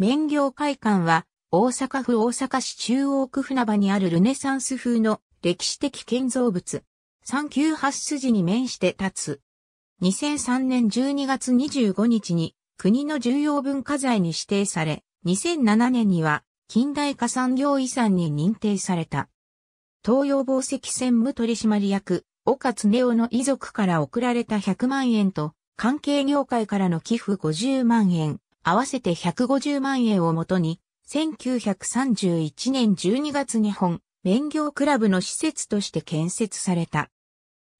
免業会館は、大阪府大阪市中央区船場にあるルネサンス風の歴史的建造物。三9八筋に面して立つ。2003年12月25日に国の重要文化財に指定され、2007年には近代化産業遺産に認定された。東洋宝石専務取締役、岡恒夫の遺族から贈られた100万円と、関係業界からの寄付50万円、合わせて150万円をもとに、1931年12月に本、免業クラブの施設として建設された。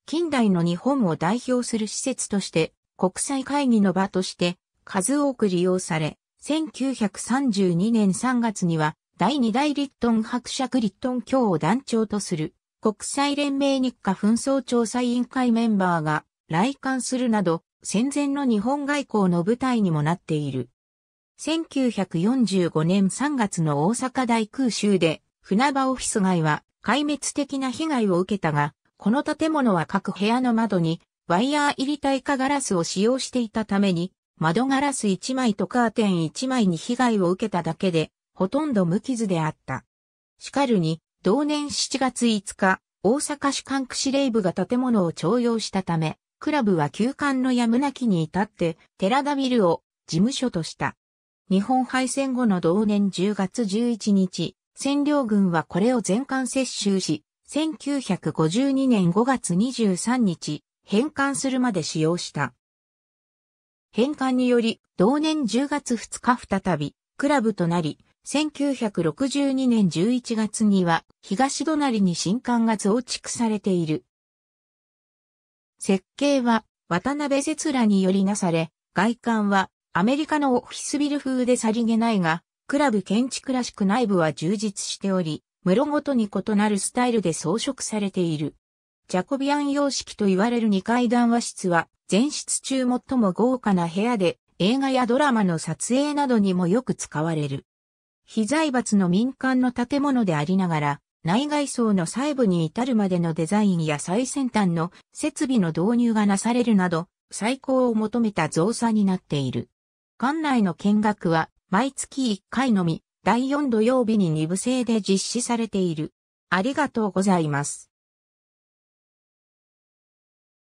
近代の日本を代表する施設として、国際会議の場として、数多く利用され、1932年3月には、第2大リットン伯爵リットン卿を団長とする、国際連盟日課紛争調査委員会メンバーが来館するなど、戦前の日本外交の舞台にもなっている。1945年3月の大阪大空襲で船場オフィス街は壊滅的な被害を受けたが、この建物は各部屋の窓にワイヤー入り耐火ガラスを使用していたために、窓ガラス1枚とカーテン1枚に被害を受けただけで、ほとんど無傷であった。しかるに、同年7月5日、大阪市管区司令部が建物を徴用したため、クラブは休館のやむなきに至って寺田ビルを事務所とした。日本敗戦後の同年10月11日、占領軍はこれを全館接収し、1952年5月23日、返還するまで使用した。返還により、同年10月2日再び、クラブとなり、1962年11月には、東隣に新館が増築されている。設計は渡辺節らによりなされ、外観はアメリカのオフィスビル風でさりげないが、クラブ建築らしく内部は充実しており、室ごとに異なるスタイルで装飾されている。ジャコビアン様式と言われる2階談話室は、全室中最も豪華な部屋で、映画やドラマの撮影などにもよく使われる。非財閥の民間の建物でありながら、内外装の細部に至るまでのデザインや最先端の設備の導入がなされるなど、最高を求めた増産になっている。館内の見学は毎月1回のみ、第4土曜日に2部制で実施されている。ありがとうございます。